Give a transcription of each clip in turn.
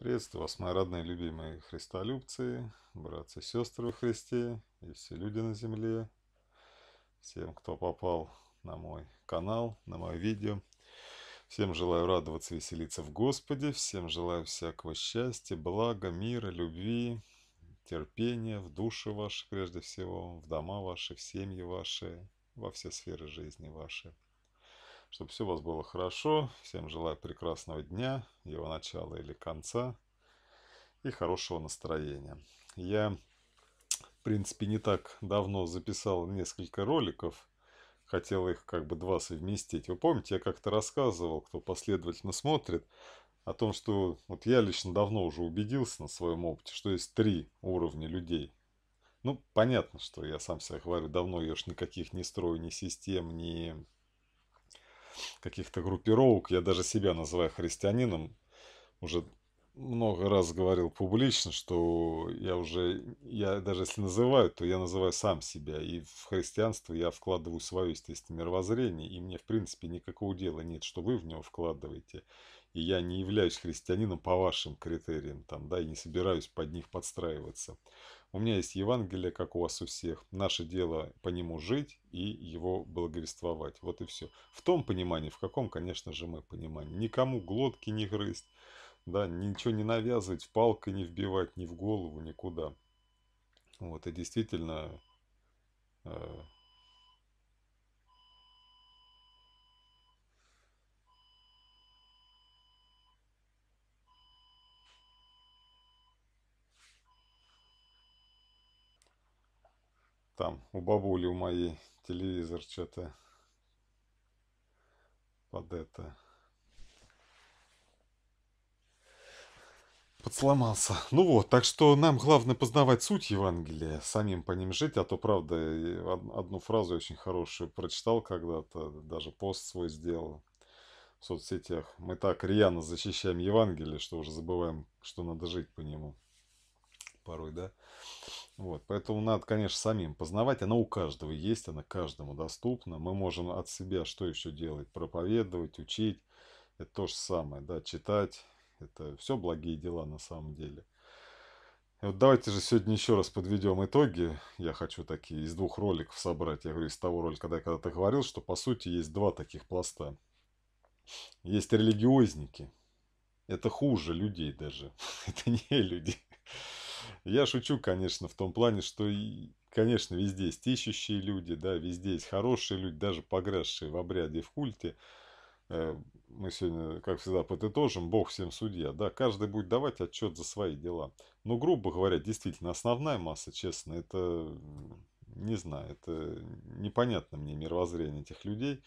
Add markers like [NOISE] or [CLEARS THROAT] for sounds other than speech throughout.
Приветствую вас, мои родные любимые христолюбцы, братцы и сестры во Христе и все люди на земле. Всем, кто попал на мой канал, на мое видео. Всем желаю радоваться, веселиться в Господе. Всем желаю всякого счастья, блага, мира, любви, терпения в души ваши прежде всего, в дома ваши, в семьи ваши, во все сферы жизни ваши. Чтобы все у вас было хорошо. Всем желаю прекрасного дня, его начала или конца. И хорошего настроения. Я, в принципе, не так давно записал несколько роликов. Хотел их как бы два совместить. Вы помните, я как-то рассказывал, кто последовательно смотрит, о том, что вот я лично давно уже убедился на своем опыте, что есть три уровня людей. Ну, понятно, что я сам себя говорю давно, я уж никаких не строю, ни систем, ни каких-то группировок. Я даже себя называю христианином уже много раз говорил публично, что я уже, я даже если называю, то я называю сам себя. И в христианство я вкладываю свое, естественно, мировоззрение, и мне, в принципе, никакого дела нет, что вы в него вкладываете. И я не являюсь христианином по вашим критериям, там, да, и не собираюсь под них подстраиваться. У меня есть Евангелие, как у вас у всех. Наше дело по нему жить и его благовествовать. Вот и все. В том понимании, в каком, конечно же, мы понимаем. Никому глотки не грызть, да, ничего не навязывать, палкой не вбивать, ни в голову, никуда. Вот, и действительно... Э, там у бабули у моей телевизор что-то под это подсломался. Ну вот, так что нам главное познавать суть Евангелия, самим по ним жить, а то, правда, одну фразу очень хорошую прочитал когда-то, даже пост свой сделал в соцсетях. Мы так рьяно защищаем Евангелие, что уже забываем, что надо жить по нему порой, да. Вот, поэтому надо, конечно, самим познавать. Она у каждого есть, она каждому доступна. Мы можем от себя что еще делать? Проповедовать, учить. Это то же самое, да, читать, это все благие дела на самом деле. И вот давайте же сегодня еще раз подведем итоги. Я хочу такие из двух роликов собрать. Я говорю, из того ролика, когда я когда-то говорил, что по сути есть два таких пласта. Есть религиозники. Это хуже людей даже. [LAUGHS] Это не люди. Я шучу, конечно, в том плане, что, конечно, везде есть ищущие люди, да, везде есть хорошие люди, даже погрязшие в обряде в культе. Э, мы сегодня, как всегда, подытожим, Бог всем судья, да, каждый будет давать отчет за свои дела. Но, грубо говоря, действительно, основная масса, честно, это, не знаю, это непонятно мне мировоззрение этих людей.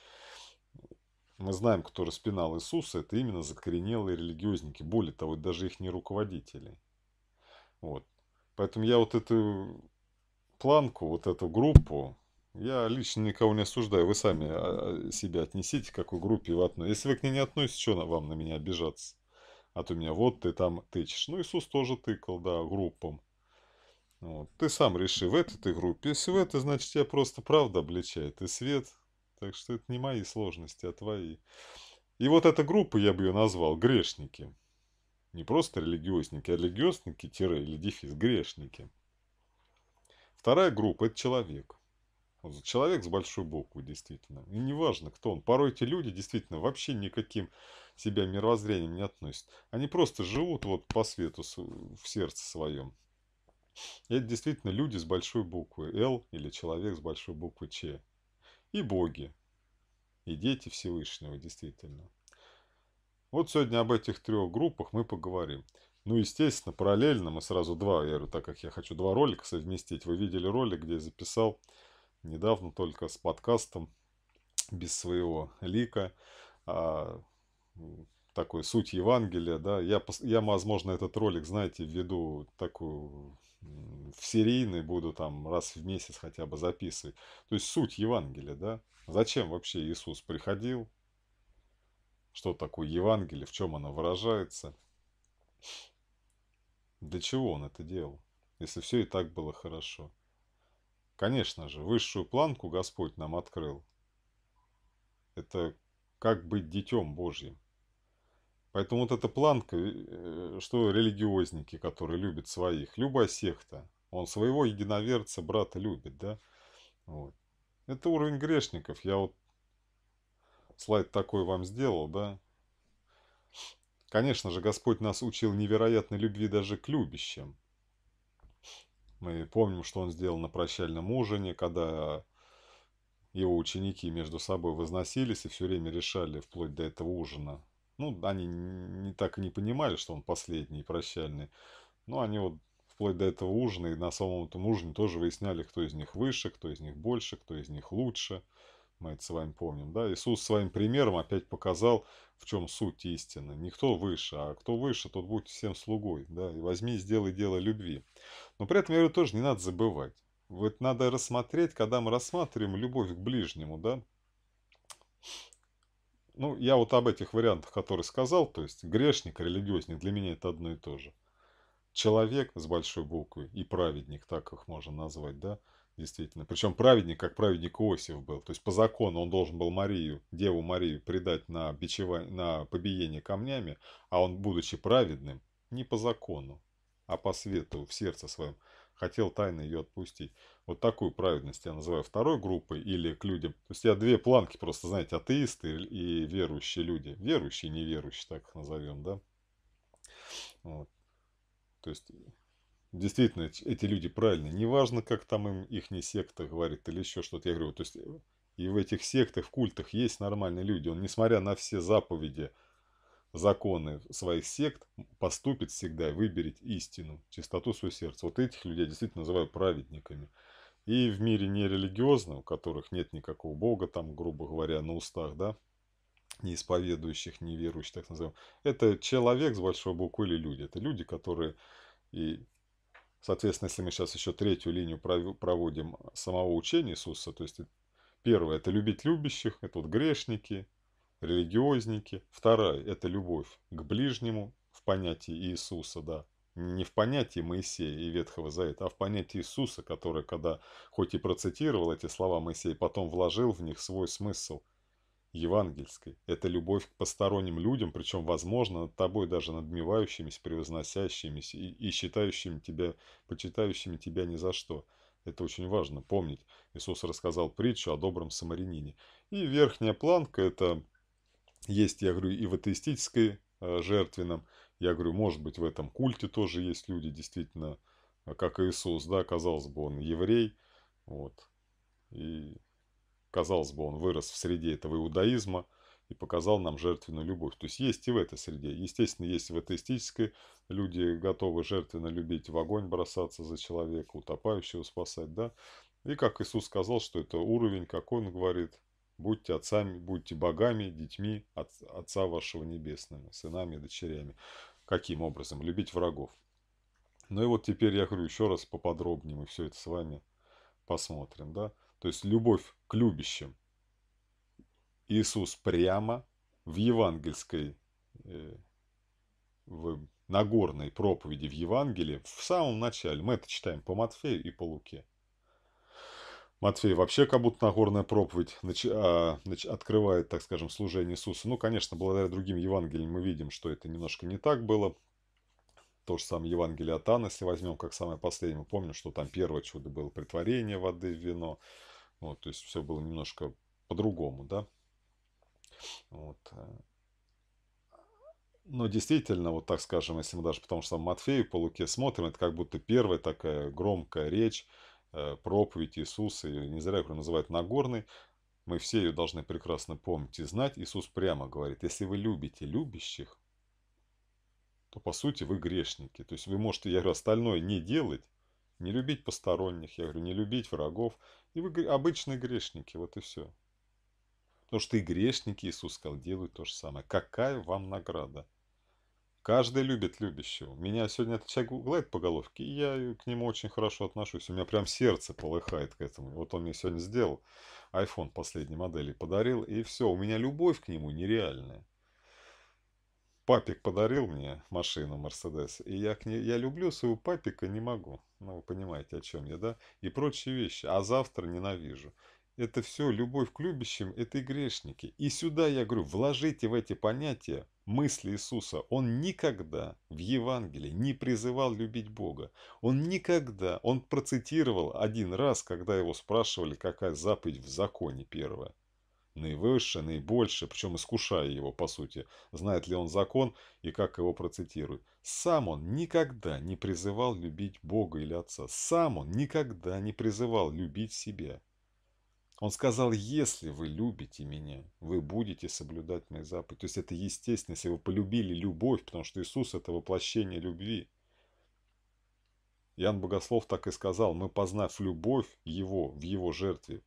Мы знаем, кто распинал Иисуса, это именно закоренелые религиозники, более того, даже их не руководители. Вот. Поэтому я вот эту планку, вот эту группу, я лично никого не осуждаю, вы сами а, а, себя отнесите, к какой группе вы относитесь. Если вы к ней не относитесь, что вам на меня обижаться? А то меня вот ты там тычешь. Ну, Иисус тоже тыкал, да, группам. Вот. Ты сам реши, в этой ты группе. Если в этой, значит, тебя просто правда обличает и свет. Так что это не мои сложности, а твои. И вот эта группа, я бы ее назвал, грешники. Не просто религиозники, а религиозники, тире или дефис, грешники. Вторая группа – это человек. Человек с большой буквы, действительно. И неважно, кто он. Порой эти люди действительно вообще никаким себя мировоззрением не относят. Они просто живут вот по свету в сердце своем. И это действительно люди с большой буквы «Л» или человек с большой буквы «Ч». И боги, и дети Всевышнего, действительно. Вот сегодня об этих трех группах мы поговорим. Ну, естественно, параллельно мы сразу два, я говорю, так как я хочу два ролика совместить. Вы видели ролик, где я записал недавно только с подкастом без своего лика. А, такой суть Евангелия, да, я, я, возможно, этот ролик, знаете, введу такую в серийный буду там раз в месяц хотя бы записывать. То есть суть Евангелия, да? Зачем вообще Иисус приходил? Что такое Евангелие? В чем оно выражается? Для чего он это делал? Если все и так было хорошо. Конечно же, высшую планку Господь нам открыл. Это как быть детем Божьим. Поэтому вот эта планка, э, что религиозники, которые любят своих, любая секта, он своего единоверца, брата любит, да? Вот. Это уровень грешников. Я вот слайд такой вам сделал, да? Конечно же, Господь нас учил невероятной любви даже к любящим. Мы помним, что он сделал на прощальном ужине, когда его ученики между собой возносились и все время решали вплоть до этого ужина. Ну, они не так и не понимали, что он последний и прощальный. Но они вот вплоть до этого ужина и на самом этом ужине тоже выясняли, кто из них выше, кто из них больше, кто из них лучше. Мы это с вами помним. Да? Иисус своим примером опять показал, в чем суть истины. Никто выше, а кто выше, тот будет всем слугой. Да? И возьми, сделай дело любви. Но при этом, я говорю, тоже не надо забывать. Вот надо рассмотреть, когда мы рассматриваем любовь к ближнему, да? Ну, я вот об этих вариантах, которые сказал, то есть грешник, религиозник, для меня это одно и то же человек с большой буквы и праведник, так их можно назвать, да, Действительно. Причем праведник, как праведник Иосиф был. То есть по закону он должен был Марию, Деву Марию, предать на, бичева... на побиение камнями, а он, будучи праведным, не по закону, а по свету, в сердце своем, хотел тайно ее отпустить. Вот такую праведность я называю второй группой или к людям. То есть я две планки просто, знаете, атеисты и верующие люди. Верующие и неверующие, так их назовем, да? Вот. То есть Действительно, эти люди правильные. Неважно, как там им их не секта говорит или еще что-то. Я говорю, то есть и в этих сектах, в культах есть нормальные люди. Он, несмотря на все заповеди, законы своих сект, поступит всегда и выберет истину, чистоту своего сердца. Вот этих людей действительно называю праведниками. И в мире нерелигиозного, у которых нет никакого бога, там, грубо говоря, на устах, да, не исповедующих, не верующих, так называем. это человек с большой буквы или люди. Это люди, которые и Соответственно, если мы сейчас еще третью линию проводим самого учения Иисуса, то есть э, первое – это любить любящих, это вот грешники, религиозники. Вторая – это любовь к ближнему в понятии Иисуса, да. Не в понятии Моисея и Ветхого Завета, а в понятии Иисуса, который, когда хоть и процитировал эти слова Моисея, потом вложил в них свой смысл – евангельской. Это любовь к посторонним людям, причем, возможно, над тобой даже надмевающимися, превозносящимися и, и считающими тебя, почитающими тебя ни за что. Это очень важно помнить. Иисус рассказал притчу о добром самарянине. И верхняя планка – это есть, я говорю, и в атеистической э, жертвенном. Я говорю, может быть, в этом культе тоже есть люди, действительно, э, как Иисус, да, казалось бы, он еврей. Вот. И Казалось бы, он вырос в среде этого иудаизма и показал нам жертвенную любовь. То есть есть и в этой среде. Естественно, есть в атеистической. Люди готовы жертвенно любить, в огонь бросаться за человека, утопающего спасать. Да? И как Иисус сказал, что это уровень, как он говорит, будьте отцами, будьте богами, детьми от, Отца вашего небесными сынами и дочерями. Каким образом? Любить врагов. Ну и вот теперь я говорю еще раз поподробнее, мы все это с вами посмотрим. Да? то есть любовь к любящим. Иисус прямо в евангельской, э, в Нагорной проповеди в Евангелии, в самом начале, мы это читаем по Матфею и по Луке. Матфей вообще как будто Нагорная проповедь нач... а, нач... открывает, так скажем, служение Иисуса. Ну, конечно, благодаря другим Евангелиям мы видим, что это немножко не так было. То же самое Евангелие от Анны, если возьмем как самое последнее, мы помним, что там первое чудо было притворение воды в вино. Вот, то есть все было немножко по-другому, да. Вот. Э. Но действительно, вот так скажем, если мы даже потому что Матфею по Луке смотрим, это как будто первая такая громкая речь, э, проповедь Иисуса, ее не зря его называют Нагорной, мы все ее должны прекрасно помнить и знать. Иисус прямо говорит, если вы любите любящих, то по сути вы грешники. То есть вы можете, я говорю, остальное не делать, не любить посторонних, я говорю, не любить врагов, и вы обычные грешники, вот и все. Потому что и грешники, Иисус сказал, делают то же самое. Какая вам награда? Каждый любит любящего. Меня сегодня этот человек гладит по головке, и я к нему очень хорошо отношусь. У меня прям сердце полыхает к этому. Вот он мне сегодня сделал, iPhone последней модели подарил, и все, у меня любовь к нему нереальная папик подарил мне машину Мерседес, и я к ней, я люблю своего папика, не могу. Ну, вы понимаете, о чем я, да? И прочие вещи. А завтра ненавижу. Это все любовь к любящим, это и грешники. И сюда я говорю, вложите в эти понятия мысли Иисуса. Он никогда в Евангелии не призывал любить Бога. Он никогда, он процитировал один раз, когда его спрашивали, какая заповедь в законе первая наивыше наибольше, причем искушая его, по сути, знает ли он закон и как его процитирует. Сам он никогда не призывал любить Бога или Отца. Сам он никогда не призывал любить себя. Он сказал, если вы любите меня, вы будете соблюдать мои заповеди. То есть это естественно, если вы полюбили любовь, потому что Иисус – это воплощение любви. Иоанн Богослов так и сказал, мы, познав любовь Его в Его жертве,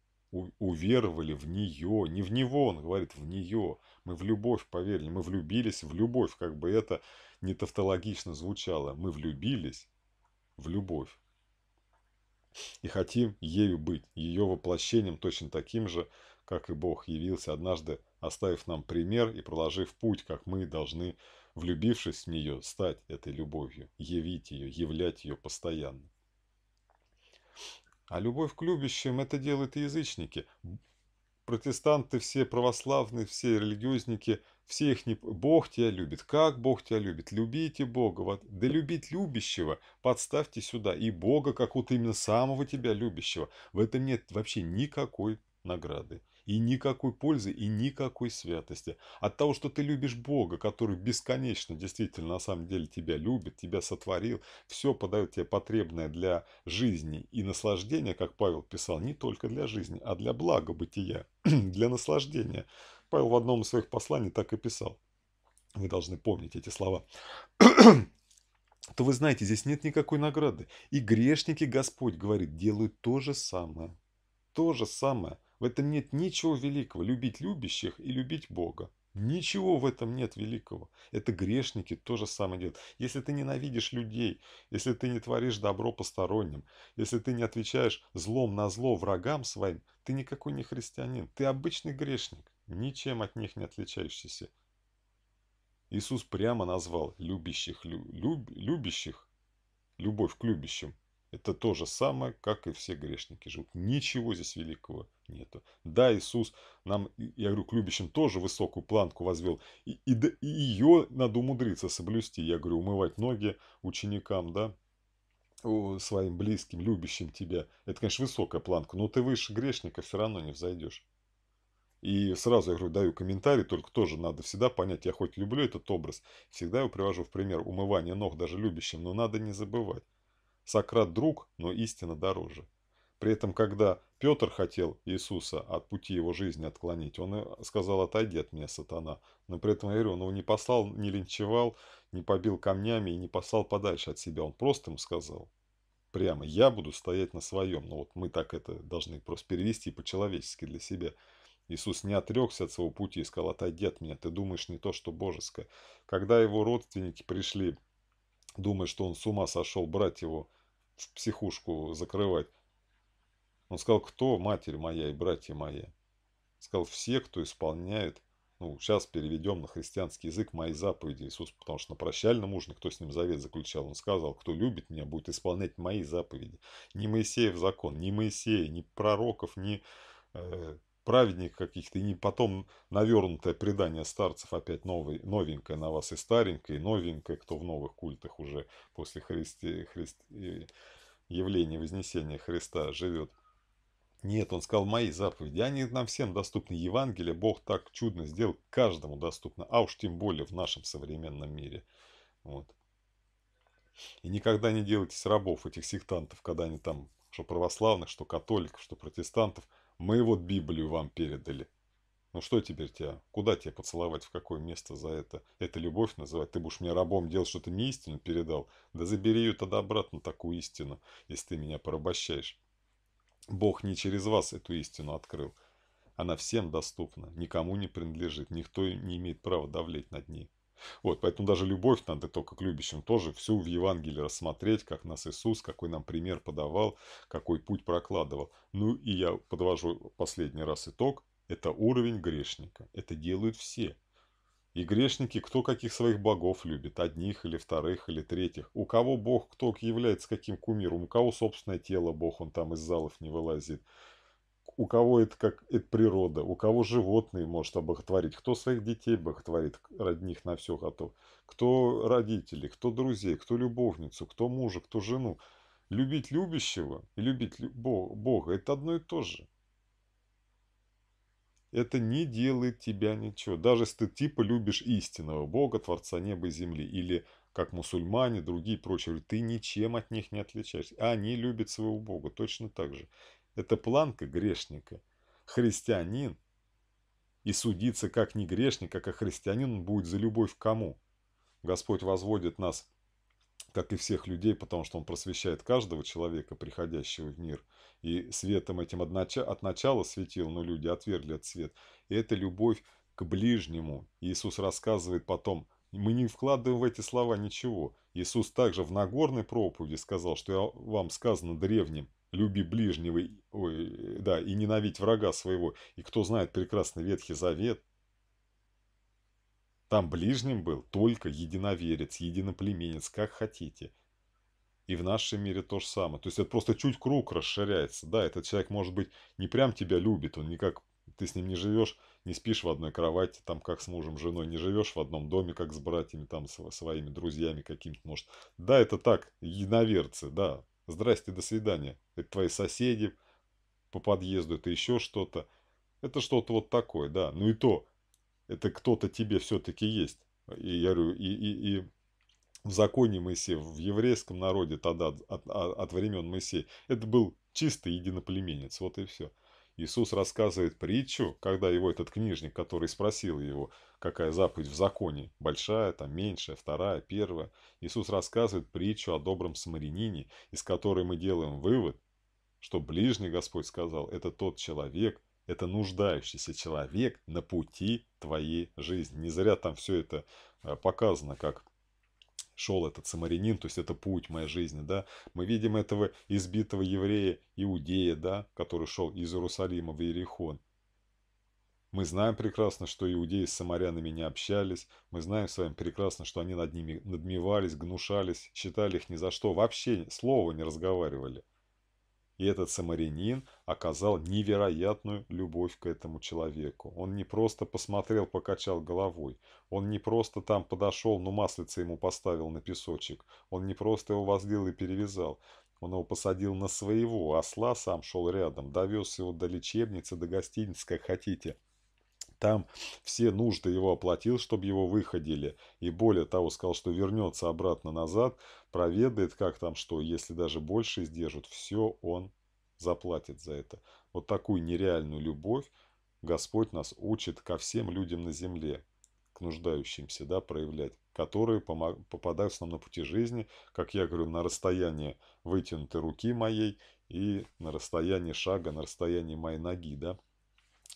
уверовали в нее, не в него, он говорит, в нее. Мы в любовь поверили, мы влюбились в любовь, как бы это не тавтологично звучало. Мы влюбились в любовь. И хотим ею быть, ее воплощением точно таким же, как и Бог явился однажды, оставив нам пример и проложив путь, как мы должны, влюбившись в нее, стать этой любовью, явить ее, являть ее постоянно. А любовь к любящим это делают язычники. Протестанты все православные, все религиозники, все их не... Бог тебя любит. Как Бог тебя любит? Любите Бога. Вот. Да любить любящего подставьте сюда. И Бога, как вот именно самого тебя любящего. В этом нет вообще никакой награды и никакой пользы, и никакой святости. От того, что ты любишь Бога, который бесконечно действительно на самом деле тебя любит, тебя сотворил, все подает тебе потребное для жизни и наслаждения, как Павел писал, не только для жизни, а для блага бытия, [CLEARS THROAT] для наслаждения. Павел в одном из своих посланий так и писал. Вы должны помнить эти слова то вы знаете, здесь нет никакой награды. И грешники, Господь говорит, делают то же самое. То же самое. В этом нет ничего великого. Любить любящих и любить Бога. Ничего в этом нет великого. Это грешники то же самое делают. Если ты ненавидишь людей, если ты не творишь добро посторонним, если ты не отвечаешь злом на зло врагам своим, ты никакой не христианин. Ты обычный грешник, ничем от них не отличающийся. Иисус прямо назвал любящих, лю, люб, любящих, любовь к любящим это то же самое, как и все грешники живут. Ничего здесь великого нету. Да, Иисус нам, я говорю, к любящим тоже высокую планку возвел. И, и, и ее надо умудриться соблюсти. Я говорю, умывать ноги ученикам, да, своим близким, любящим тебя. Это, конечно, высокая планка, но ты выше грешника все равно не взойдешь. И сразу я говорю, даю комментарий, только тоже надо всегда понять, я хоть люблю этот образ, всегда его привожу в пример умывание ног даже любящим, но надо не забывать Сократ друг, но истина дороже. При этом, когда Петр хотел Иисуса от пути его жизни отклонить, он э, сказал «отойди от меня, сатана». Но при этом, я говорю, он его не послал, не линчевал, не побил камнями и не послал подальше от себя. Он просто ему сказал прямо «я буду стоять на своем». Но ну, вот мы так это должны просто перевести по-человечески для себя. Иисус не отрекся от своего пути и сказал «отойди от меня, ты думаешь не то, что божеское». Когда его родственники пришли, думая, что он с ума сошел, брать его в психушку закрывать. Он сказал, кто матерь моя и братья мои? Сказал, все, кто исполняет, ну, сейчас переведем на христианский язык мои заповеди Иисус, потому что на прощальном ужине, кто с ним завет заключал, он сказал, кто любит меня, будет исполнять мои заповеди. Ни Моисеев закон, ни Моисея, ни пророков, ни э, праведник каких-то, и не потом навернутое предание старцев опять новый, новенькое на вас, и старенькое, и новенькое, кто в новых культах уже после Христи, Христи, э, явления Вознесения Христа живет. Нет, он сказал, мои заповеди, они нам всем доступны. Евангелие Бог так чудно сделал, каждому доступно, а уж тем более в нашем современном мире. Вот. И никогда не делайтесь рабов этих сектантов, когда они там, что православных, что католиков, что протестантов – мы вот Библию вам передали. Ну что теперь тебя? Куда тебя поцеловать? В какое место за это? Это любовь называть? Ты будешь мне рабом делать, что ты не истину передал? Да забери ее тогда обратно, такую истину, если ты меня порабощаешь. Бог не через вас эту истину открыл. Она всем доступна, никому не принадлежит, никто не имеет права давлеть над ней. Вот, поэтому даже любовь надо только к любящим тоже всю в Евангелии рассмотреть, как нас Иисус, какой нам пример подавал, какой путь прокладывал. Ну и я подвожу последний раз итог. Это уровень грешника. Это делают все. И грешники, кто каких своих богов любит, одних или вторых или третьих. У кого бог, кто является каким кумиром, у кого собственное тело бог, он там из залов не вылазит у кого это как это природа, у кого животные может обоготворить, кто своих детей боготворит, родних на все готов, кто родители? кто друзей, кто любовницу, кто мужа, кто жену. Любить любящего и любить Бога – это одно и то же. Это не делает тебя ничего. Даже если ты типа любишь истинного Бога, Творца неба и земли, или как мусульмане, другие прочие, ты ничем от них не отличаешься. Они любят своего Бога точно так же. Это планка грешника. Христианин. И судиться как не грешник, как и христианин он будет за любовь к кому? Господь возводит нас, как и всех людей, потому что Он просвещает каждого человека, приходящего в мир. И светом этим от начала, светил, но люди отвергли этот свет. И это любовь к ближнему. Иисус рассказывает потом, мы не вкладываем в эти слова ничего. Иисус также в Нагорной проповеди сказал, что я вам сказано древним, люби ближнего, ой, да, и ненавидь врага своего. И кто знает прекрасный Ветхий Завет, там ближним был только единоверец, единоплеменец, как хотите. И в нашем мире то же самое. То есть это просто чуть круг расширяется. Да, этот человек, может быть, не прям тебя любит, он никак, ты с ним не живешь, не спишь в одной кровати, там, как с мужем, женой, не живешь в одном доме, как с братьями, там, со своими друзьями каким то может. Да, это так, единоверцы, да, Здрасте, до свидания. Это твои соседи по подъезду, это еще что-то. Это что-то вот такое, да. Ну и то, это кто-то тебе все-таки есть. И я говорю, и, и, и в законе Моисея, в еврейском народе тогда, от, от, от времен Моисея, это был чистый единоплеменец, вот и все. Иисус рассказывает притчу, когда его этот книжник, который спросил его, какая заповедь в законе, большая, там меньшая, вторая, первая. Иисус рассказывает притчу о добром самарянине, из которой мы делаем вывод, что ближний Господь сказал, это тот человек, это нуждающийся человек на пути твоей жизни. Не зря там все это а, показано как шел этот самарянин, то есть это путь моей жизни, да. Мы видим этого избитого еврея, иудея, да, который шел из Иерусалима в Иерихон. Мы знаем прекрасно, что иудеи с самарянами не общались. Мы знаем с вами прекрасно, что они над ними надмевались, гнушались, считали их ни за что, вообще слова не разговаривали. И этот самарянин оказал невероятную любовь к этому человеку. Он не просто посмотрел, покачал головой. Он не просто там подошел, но ну, маслице ему поставил на песочек. Он не просто его возлил и перевязал. Он его посадил на своего осла, сам шел рядом, довез его до лечебницы, до гостиницы, как хотите там все нужды его оплатил, чтобы его выходили. И более того, сказал, что вернется обратно назад, проведает, как там что, если даже больше сдержит, все он заплатит за это. Вот такую нереальную любовь Господь нас учит ко всем людям на земле, к нуждающимся, да, проявлять, которые попадаются нам на пути жизни, как я говорю, на расстояние вытянутой руки моей и на расстоянии шага, на расстоянии моей ноги, да.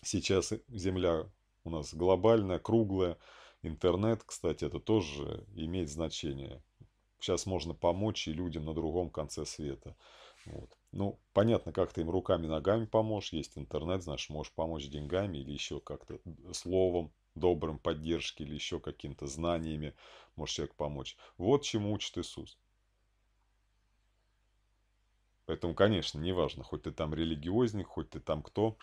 Сейчас Земля у нас глобальная, круглая. Интернет, кстати, это тоже имеет значение. Сейчас можно помочь и людям на другом конце света. Вот. Ну, понятно, как ты им руками, ногами поможешь. Есть интернет, значит, можешь помочь деньгами или еще как-то словом, добрым, поддержки или еще какими-то знаниями можешь человек помочь. Вот чему учит Иисус. Поэтому, конечно, неважно, хоть ты там религиозник, хоть ты там кто,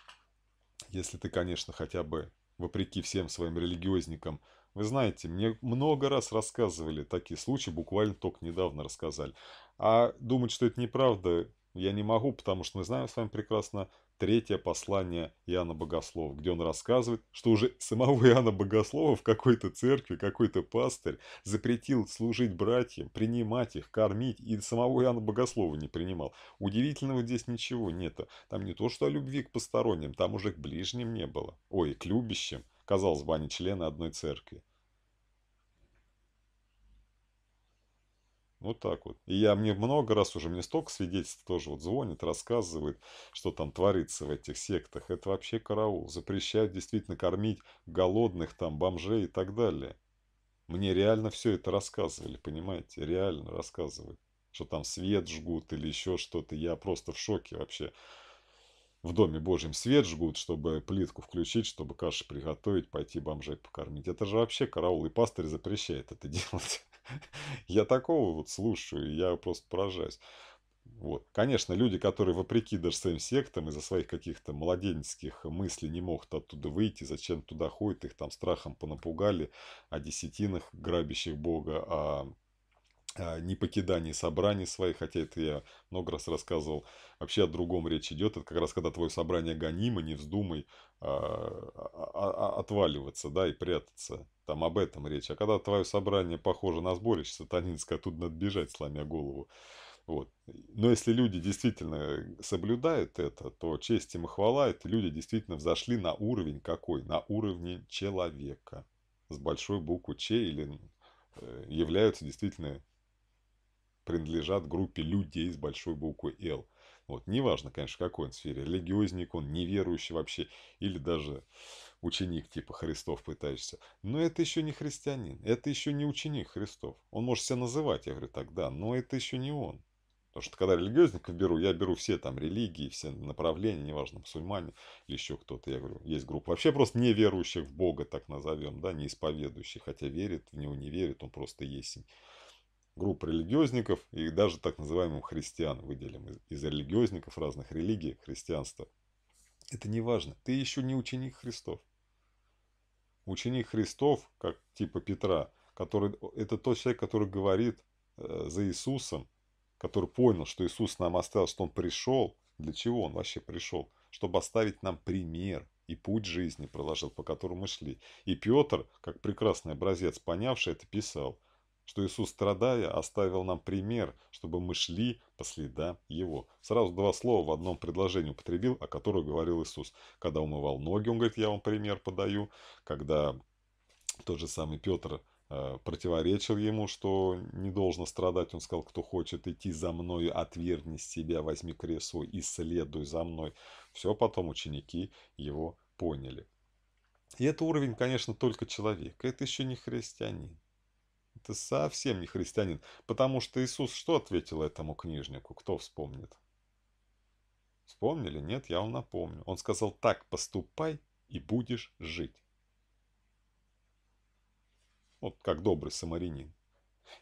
если ты, конечно, хотя бы, вопреки всем своим религиозникам, вы знаете, мне много раз рассказывали такие случаи, буквально только недавно рассказали. А думать, что это неправда, я не могу, потому что мы знаем с вами прекрасно третье послание Иоанна Богослова, где он рассказывает, что уже самого Иоанна Богослова в какой-то церкви, какой-то пастырь запретил служить братьям, принимать их, кормить, и самого Иоанна Богослова не принимал. Удивительного здесь ничего нет. Там не то, что о любви к посторонним, там уже к ближним не было. Ой, к любящим. Казалось бы, они члены одной церкви. Вот так вот. И я мне много раз уже, мне столько свидетельств тоже вот звонит, рассказывает, что там творится в этих сектах. Это вообще караул. Запрещают действительно кормить голодных там бомжей и так далее. Мне реально все это рассказывали, понимаете? Реально рассказывают. Что там свет жгут или еще что-то. Я просто в шоке вообще. В Доме Божьем свет жгут, чтобы плитку включить, чтобы каши приготовить, пойти бомжей покормить. Это же вообще караул. И пастырь запрещает это [LAUGHS] делать. [LAUGHS] Я такого вот слушаю, я просто поражаюсь. Вот. Конечно, люди, которые вопреки даже своим сектам из-за своих каких-то младенческих мыслей не могут оттуда выйти, зачем туда ходят, их там страхом понапугали о десятинах, грабящих Бога, о а не покидание собраний своих, хотя это я много раз рассказывал. Вообще о другом речь идет. Это как раз когда твое собрание гонимо, не вздумай а, а, а, отваливаться, да, и прятаться. Там об этом речь. А когда твое собрание похоже на сборище сатанинское, тут надо бежать, сломя голову. Вот. Но если люди действительно соблюдают это, то честь им и хвала, это люди действительно взошли на уровень какой? На уровне человека. С большой буквы Ч или э, являются действительно принадлежат группе людей с большой буквы «Л». Вот, неважно, конечно, какой он сфере, религиозник он, неверующий вообще, или даже ученик типа Христов пытаешься. Но это еще не христианин, это еще не ученик Христов. Он может себя называть, я говорю, тогда, но это еще не он. Потому что когда религиозников беру, я беру все там религии, все направления, неважно, мусульмане или еще кто-то. Я говорю, есть группа вообще просто неверующих в Бога, так назовем, да, не исповедующих, хотя верит в него, не верит, он просто есть групп религиозников и даже так называемых христиан выделим из, из религиозников разных религий христианства. Это не важно. Ты еще не ученик Христов. Ученик Христов, как типа Петра, который, это тот человек, который говорит э, за Иисусом, который понял, что Иисус нам оставил, что Он пришел. Для чего Он вообще пришел? Чтобы оставить нам пример и путь жизни проложил, по которому мы шли. И Петр, как прекрасный образец, понявший это, писал – что Иисус, страдая, оставил нам пример, чтобы мы шли по следам Его. Сразу два слова в одном предложении употребил, о которых говорил Иисус. Когда умывал ноги, он говорит, я вам пример подаю. Когда тот же самый Петр э, противоречил ему, что не должно страдать. Он сказал, кто хочет идти за мною, отвергни себя, возьми крест и следуй за мной. Все потом ученики его поняли. И это уровень, конечно, только человек. Это еще не христианин ты совсем не христианин, потому что Иисус что ответил этому книжнику, кто вспомнит? Вспомнили? Нет, я вам напомню. Он сказал, так поступай и будешь жить. Вот как добрый самарянин.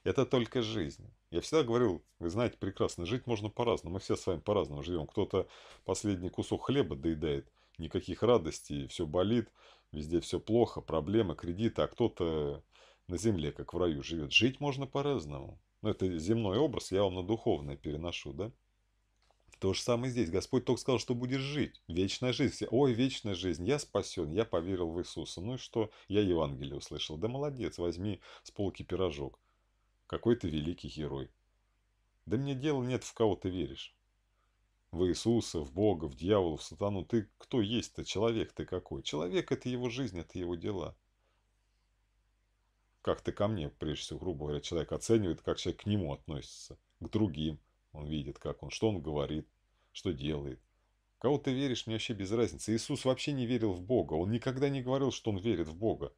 Это только жизнь. Я всегда говорил, вы знаете прекрасно, жить можно по-разному. Мы все с вами по-разному живем. Кто-то последний кусок хлеба доедает, никаких радостей, все болит, везде все плохо, проблемы, кредиты, а кто-то на земле, как в раю живет. Жить можно по-разному. Но ну, это земной образ, я вам на духовное переношу, да? То же самое здесь. Господь только сказал, что будешь жить. Вечная жизнь. Все, Ой, вечная жизнь. Я спасен. Я поверил в Иисуса. Ну и что? Я Евангелие услышал. Да молодец. Возьми с полки пирожок. Какой ты великий герой. Да мне дела нет, в кого ты веришь. В Иисуса, в Бога, в дьявола, в сатану. Ты кто есть-то? Человек ты какой? Человек – это его жизнь, это его дела как ты ко мне, прежде всего, грубо говоря, человек оценивает, как человек к нему относится, к другим. Он видит, как он, что он говорит, что делает. Кого ты веришь, мне вообще без разницы. Иисус вообще не верил в Бога. Он никогда не говорил, что он верит в Бога.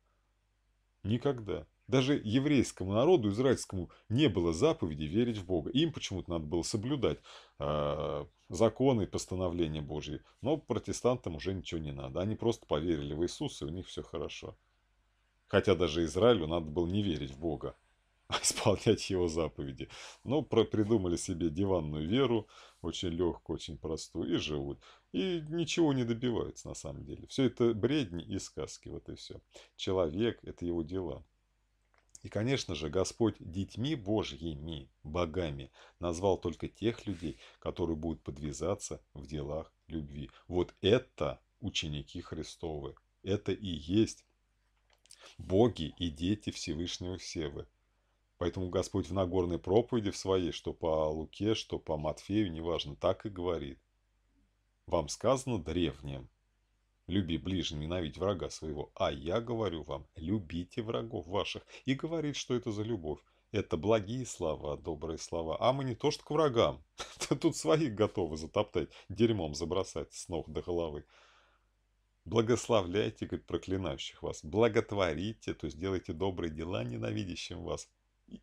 Никогда. Даже еврейскому народу, израильскому, не было заповеди верить в Бога. Им почему-то надо было соблюдать э, законы и постановления Божьи. Но протестантам уже ничего не надо. Они просто поверили в Иисуса, и у них все хорошо. Хотя даже Израилю надо было не верить в Бога, [LAUGHS] а исполнять его заповеди. Но про придумали себе диванную веру, очень легкую, очень простую, и живут. И ничего не добиваются на самом деле. Все это бредни и сказки, вот и все. Человек – это его дела. И, конечно же, Господь детьми Божьими, богами, назвал только тех людей, которые будут подвязаться в делах любви. Вот это ученики Христовы. Это и есть боги и дети Всевышнего Севы. Поэтому Господь в Нагорной проповеди в своей, что по Луке, что по Матфею, неважно, так и говорит. Вам сказано древним, люби ближнего, ненавидь врага своего, а я говорю вам, любите врагов ваших. И говорит, что это за любовь. Это благие слова, добрые слова. А мы не то что к врагам. [LAUGHS] Тут своих готовы затоптать, дерьмом забросать с ног до головы благословляйте, говорит, проклинающих вас, благотворите, то есть делайте добрые дела ненавидящим вас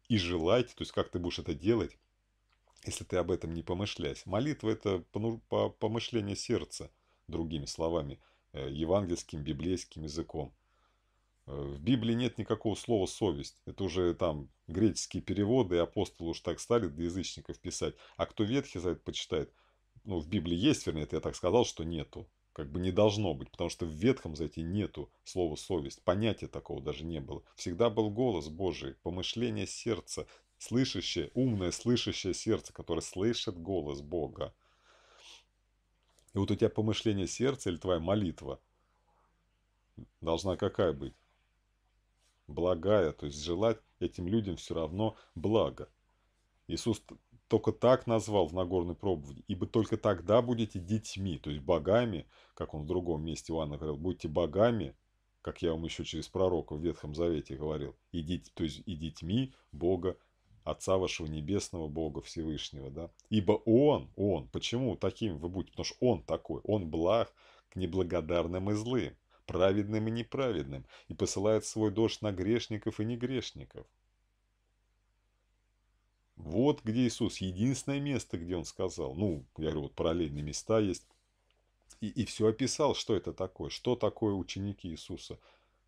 и желайте, то есть как ты будешь это делать, если ты об этом не помышляешь. Молитва – это помышление сердца, другими словами, э, евангельским, библейским языком. Э, в Библии нет никакого слова «совесть». Это уже там греческие переводы, и апостолы уж так стали для язычников писать. А кто Ветхий Завет почитает, ну, в Библии есть, вернее, это я так сказал, что нету как бы не должно быть, потому что в Ветхом Завете нету слова «совесть», понятия такого даже не было. Всегда был голос Божий, помышление сердца, слышащее, умное слышащее сердце, которое слышит голос Бога. И вот у тебя помышление сердца или твоя молитва должна какая быть? Благая, то есть желать этим людям все равно благо. Иисус только так назвал в Нагорной проповеди, ибо только тогда будете детьми, то есть богами, как он в другом месте Иоанна говорил, будете богами, как я вам еще через пророка в Ветхом Завете говорил, и, дети, то есть и детьми Бога, Отца вашего Небесного Бога Всевышнего, да? Ибо Он, Он, почему таким вы будете? Потому что Он такой, Он благ к неблагодарным и злым, праведным и неправедным, и посылает свой дождь на грешников и негрешников. Вот где Иисус, единственное место, где он сказал. Ну, я говорю, вот параллельные места есть. И, и все описал, что это такое, что такое ученики Иисуса.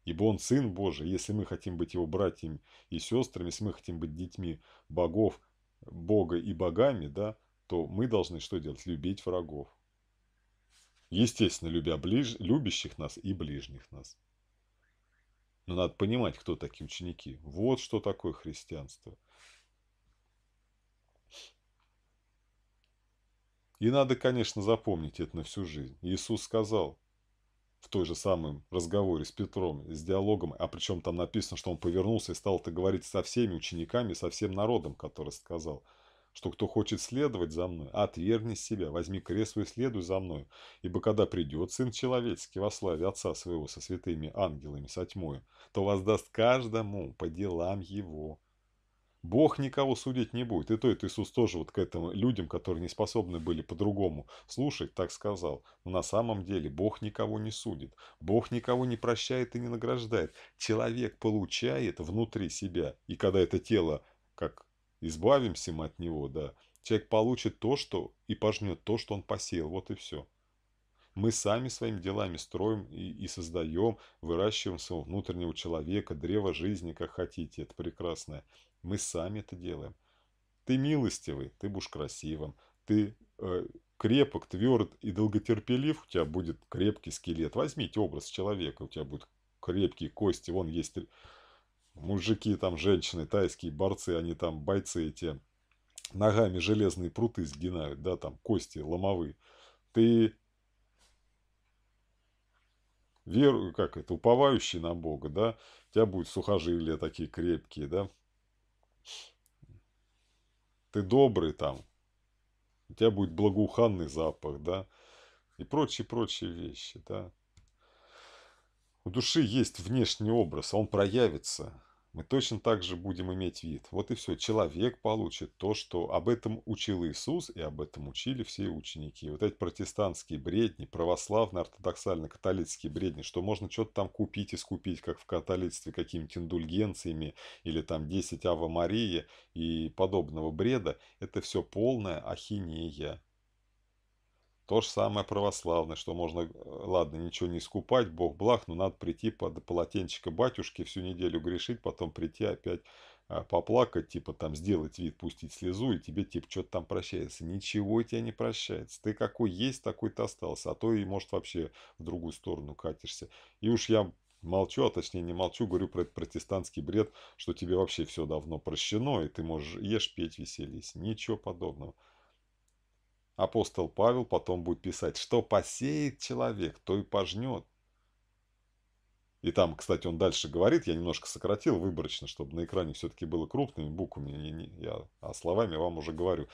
Ибо он Сын Божий, если мы хотим быть его братьями и сестрами, если мы хотим быть детьми богов, Бога и богами, да, то мы должны что делать? Любить врагов. Естественно, любя ближ... любящих нас и ближних нас. Но надо понимать, кто такие ученики. Вот что такое христианство. И надо, конечно, запомнить это на всю жизнь. Иисус сказал в той же самом разговоре с Петром, с диалогом, а причем там написано, что он повернулся и стал это говорить со всеми учениками, со всем народом, который сказал, что кто хочет следовать за мной, отвергни себя, возьми кресло и следуй за мной, ибо когда придет Сын Человеческий во славе Отца Своего со святыми ангелами, со тьмою, то воздаст каждому по делам его». Бог никого судить не будет. И то это Иисус тоже вот к этому людям, которые не способны были по-другому слушать, так сказал. Но на самом деле Бог никого не судит. Бог никого не прощает и не награждает. Человек получает внутри себя. И когда это тело, как избавимся мы от него, да, человек получит то, что и пожнет то, что он посеял. Вот и все. Мы сами своими делами строим и, и создаем, выращиваем своего внутреннего человека, древо жизни, как хотите. Это прекрасное. Мы сами это делаем. Ты милостивый, ты будешь красивым. Ты э, крепок, тверд и долготерпелив, у тебя будет крепкий скелет. Возьмите образ человека, у тебя будут крепкие кости. Вон есть мужики, там женщины, тайские борцы, они там бойцы эти ногами железные пруты сгинают, да, там кости ломовые. Ты веру, как это, уповающий на Бога, да, у тебя будут сухожилия такие крепкие, да, ты добрый там, у тебя будет благоуханный запах, да, и прочие-прочие вещи, да. У души есть внешний образ, он проявится мы точно так же будем иметь вид. Вот и все. Человек получит то, что об этом учил Иисус, и об этом учили все ученики. Вот эти протестантские бредни, православные, ортодоксально католические бредни, что можно что-то там купить и скупить, как в католицтве, какими-то индульгенциями, или там 10 Ава Марии и подобного бреда, это все полная ахинея. То же самое православное, что можно, э, ладно, ничего не искупать, Бог благ, но надо прийти под полотенчика батюшки, всю неделю грешить, потом прийти опять а, поплакать, типа там сделать вид, пустить слезу, и тебе типа что-то там прощается. Ничего тебя не прощается. Ты какой есть, такой ты остался. А то и, может, вообще в другую сторону катишься. И уж я молчу, а точнее не молчу, говорю про этот протестантский бред, что тебе вообще все давно прощено, и ты можешь ешь, петь, веселись. Ничего подобного. Апостол Павел потом будет писать, что посеет человек, то и пожнет. И там, кстати, он дальше говорит, я немножко сократил выборочно, чтобы на экране все-таки было крупными буквами, я, не, я а словами вам уже говорю.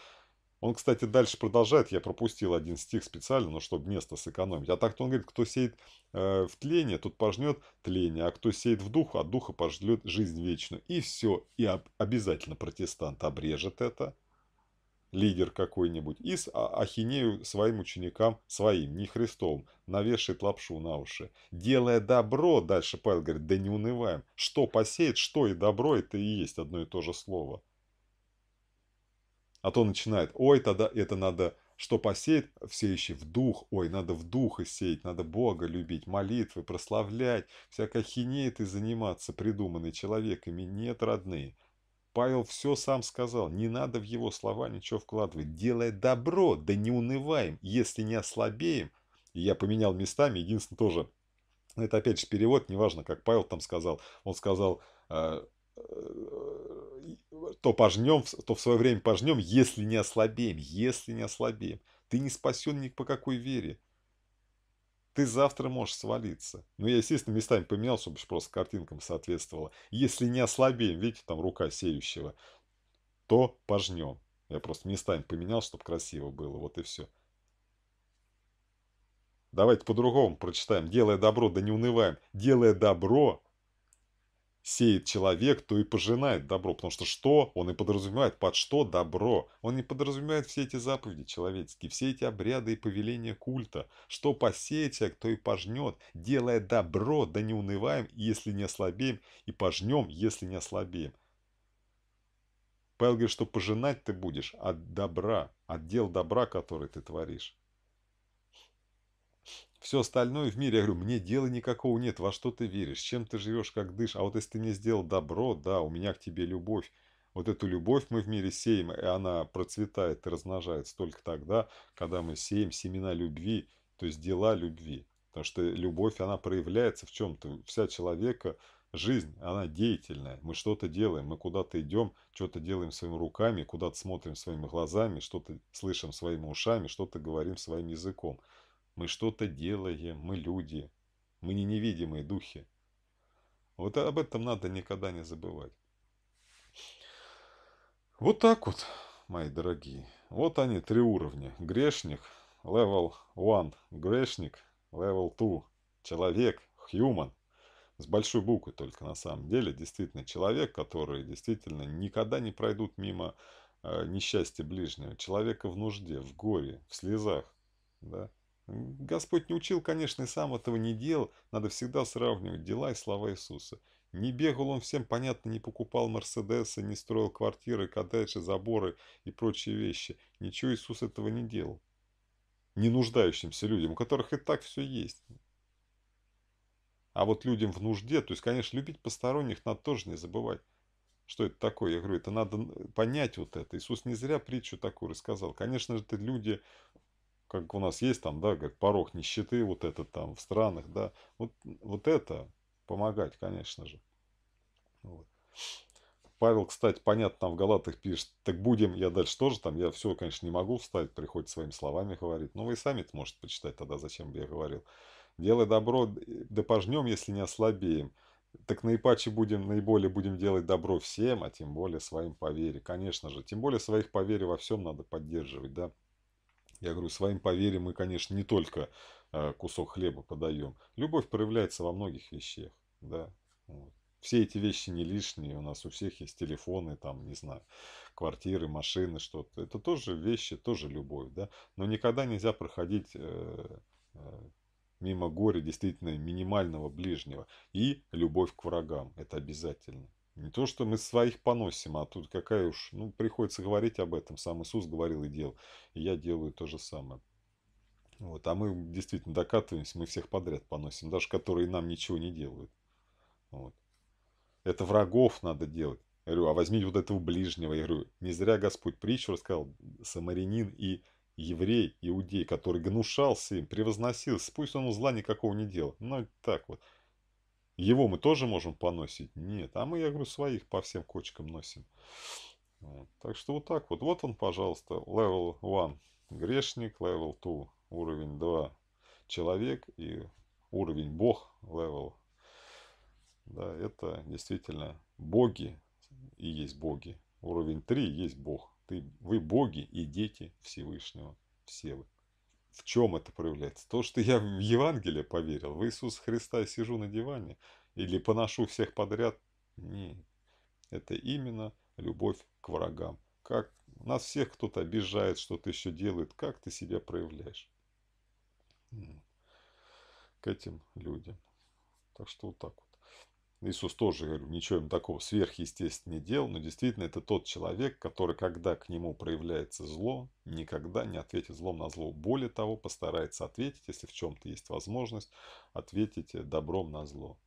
Он, кстати, дальше продолжает, я пропустил один стих специально, но чтобы место сэкономить. А так-то он говорит, кто сеет э, в тление, тот пожнет тление, а кто сеет в дух, от духа пожнет жизнь вечную. И все, и об, обязательно протестант обрежет это, лидер какой-нибудь, и с а, ахинею своим ученикам, своим, не Христовым, навешает лапшу на уши. Делая добро, дальше Павел говорит, да не унываем. Что посеет, что и добро, это и есть одно и то же слово. А то начинает, ой, тогда это надо, что посеет, все еще в дух, ой, надо в дух и сеять, надо Бога любить, молитвы, прославлять, всякая хинеей ты заниматься, придуманной человеками, нет, родные. Павел все сам сказал, не надо в его слова ничего вкладывать. Делая добро, да не унываем, если не ослабеем. я поменял местами, единственное тоже, это опять же перевод, неважно, как Павел там сказал. Он сказал, а, э, э, то пожнем, то в свое время пожнем, если не ослабеем, если не ослабеем. Ты не спасен ни по какой вере ты завтра можешь свалиться. Ну, я, естественно, местами поменял, чтобы просто картинкам соответствовало. Если не ослабеем, видите, там рука сеющего, то пожнем. Я просто местами поменял, чтобы красиво было. Вот и все. Давайте по-другому прочитаем. Делая добро, да не унываем. Делая добро, сеет человек, то и пожинает добро. Потому что что? Он и подразумевает под что добро. Он не подразумевает все эти заповеди человеческие, все эти обряды и повеления культа. Что посеет человек, то и пожнет. Делая добро, да не унываем, если не ослабеем, и пожнем, если не ослабеем. Павел говорит, что пожинать ты будешь от добра, от дел добра, который ты творишь. Все остальное в мире, я говорю, мне дела никакого нет, во что ты веришь, чем ты живешь, как дышишь. А вот если ты мне сделал добро, да, у меня к тебе любовь. Вот эту любовь мы в мире сеем, и она процветает и размножается только тогда, когда мы сеем семена любви, то есть дела любви. Потому что любовь, она проявляется в чем-то. Вся человека, жизнь, она деятельная. Мы что-то делаем, мы куда-то идем, что-то делаем своими руками, куда-то смотрим своими глазами, что-то слышим своими ушами, что-то говорим своим языком. Мы что-то делаем, мы люди, мы не невидимые духи. Вот об этом надо никогда не забывать. Вот так вот, мои дорогие. Вот они, три уровня. Грешник, level one) грешник, level two) человек, human. С большой буквы только на самом деле. Действительно, человек, который действительно никогда не пройдут мимо э, несчастья ближнего. Человека в нужде, в горе, в слезах. Да? Господь не учил, конечно, и сам этого не делал, надо всегда сравнивать дела и слова Иисуса. Не бегал он всем, понятно, не покупал Мерседесы, не строил квартиры, коттеджи, заборы и прочие вещи. Ничего Иисус этого не делал. Не нуждающимся людям, у которых и так все есть. А вот людям в нужде, то есть, конечно, любить посторонних надо тоже не забывать. Что это такое? Я говорю, это надо понять вот это. Иисус не зря притчу такую рассказал. Конечно же, это люди как у нас есть там, да, как порог нищеты, вот это там в странах, да, вот, вот это помогать, конечно же. Вот. Павел, кстати, понятно, там в Галатах пишет, так будем, я дальше тоже там, я все, конечно, не могу вставить, приходит своими словами говорить. Но ну, вы сами это можете почитать тогда, зачем бы я говорил. Делай добро, да пожнем, если не ослабеем. Так наипаче будем, наиболее будем делать добро всем, а тем более своим по вере. Конечно же, тем более своих по вере во всем надо поддерживать, да. Я говорю, своим поверим мы, конечно, не только а, кусок хлеба подаем. Любовь проявляется во многих вещах, да. Вот. Все эти вещи не лишние, у нас у всех есть телефоны, там, не знаю, квартиры, машины, что-то. Это тоже вещи, тоже любовь, да. Но никогда нельзя проходить э, э, мимо горя действительно минимального ближнего. И любовь к врагам, это обязательно. Не то, что мы своих поносим, а тут какая уж... Ну, приходится говорить об этом. Сам Иисус говорил и делал. И я делаю то же самое. Вот. А мы действительно докатываемся, мы всех подряд поносим. Даже которые нам ничего не делают. Вот. Это врагов надо делать. Я говорю, а возьми вот этого ближнего. Я говорю, не зря Господь притчу рассказал. Самарянин и еврей, иудей, который гнушался им, превозносился. Пусть он зла никакого не делал. Ну, так вот. Его мы тоже можем поносить? Нет. А мы, я говорю, своих по всем кочкам носим. Вот. Так что вот так вот. Вот он, пожалуйста, level 1 грешник, level 2 уровень 2 человек и уровень бог level. Да, это действительно боги и есть боги. Уровень 3 есть бог. Ты, вы боги и дети Всевышнего. Все вы. В чем это проявляется? То, что я в Евангелие поверил, в Иисуса Христа сижу на диване или поношу всех подряд. Нет. Это именно любовь к врагам. Как нас всех кто-то обижает, что-то еще делает. Как ты себя проявляешь к этим людям? Так что вот так вот. Иисус тоже, говорю, ничего им такого сверхъестественного не делал, но действительно это тот человек, который, когда к нему проявляется зло, никогда не ответит злом на зло. Более того, постарается ответить, если в чем-то есть возможность, ответить э, добром на зло.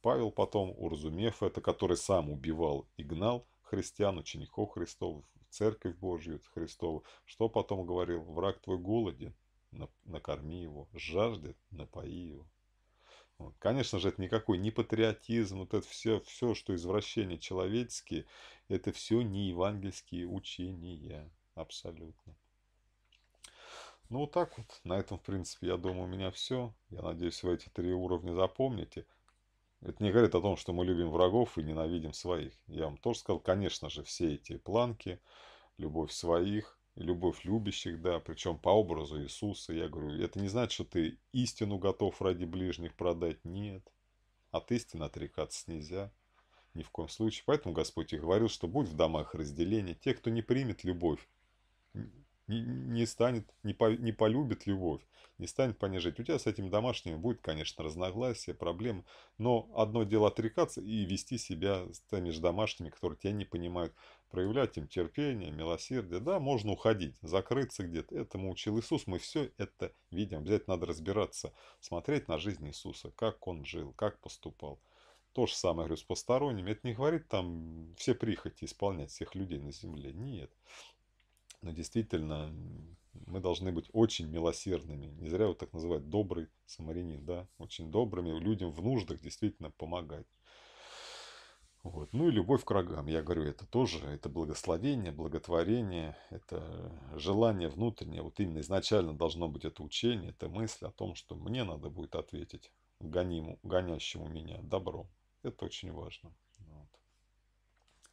Павел потом, уразумев это, который сам убивал и гнал христиан, учеников Христов, церковь Божью Христову, что потом говорил? «Враг твой голоден, накорми его, жаждет, напои его». Вот. Конечно же, это никакой не патриотизм, вот это все, все, что извращение человеческие, это все не евангельские учения, абсолютно. Ну, вот так вот. На этом, в принципе, я думаю, у меня все. Я надеюсь, вы эти три уровня запомните. Это не говорит о том, что мы любим врагов и ненавидим своих. Я вам тоже сказал, конечно же, все эти планки, любовь своих, любовь любящих, да, причем по образу Иисуса. Я говорю, это не значит, что ты истину готов ради ближних продать. Нет. От истины отрекаться нельзя. Ни в коем случае. Поэтому Господь и говорил, что будет в домах разделение. Те, кто не примет любовь, не, не станет, не, по, не полюбит любовь, не станет понижать. У тебя с этим домашним будет, конечно, разногласия, проблемы, но одно дело отрекаться и вести себя с теми же домашними, которые тебя не понимают, проявлять им терпение, милосердие. Да, можно уходить, закрыться где-то. Этому учил Иисус, мы все это видим. Обязательно надо разбираться, смотреть на жизнь Иисуса, как он жил, как поступал. То же самое, говорю, с посторонними. Это не говорит там все прихоти исполнять всех людей на земле. Нет. Но ну, действительно, мы должны быть очень милосердными. Не зря вот так называют добрый самарянин, да, очень добрыми, людям в нуждах действительно помогать. Вот. Ну и любовь к врагам, я говорю, это тоже, это благословение, благотворение, это желание внутреннее, вот именно изначально должно быть это учение, это мысль о том, что мне надо будет ответить гониму, гонящему меня добро. Это очень важно.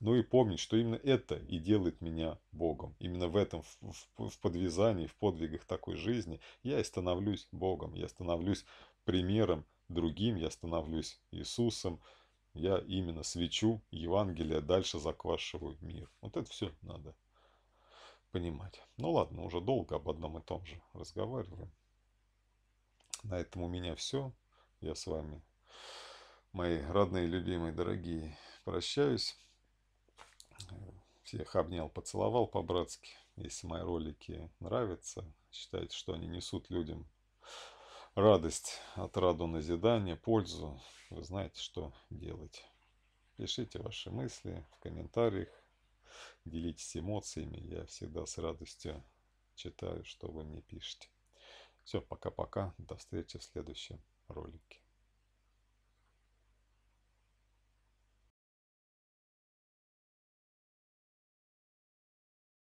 Ну и помнить, что именно это и делает меня Богом. Именно в этом, в, в, в подвязании, в подвигах такой жизни я и становлюсь Богом. Я становлюсь примером другим, я становлюсь Иисусом. Я именно свечу Евангелие, а дальше заквашиваю мир. Вот это все надо понимать. Ну ладно, уже долго об одном и том же разговариваем. На этом у меня все. Я с вами, мои родные, любимые, дорогие, прощаюсь. Всех обнял, поцеловал по-братски. Если мои ролики нравятся, считайте, что они несут людям радость, отраду назидания, пользу, вы знаете, что делать. Пишите ваши мысли в комментариях, делитесь эмоциями. Я всегда с радостью читаю, что вы мне пишете. Все, пока-пока. До встречи в следующем ролике.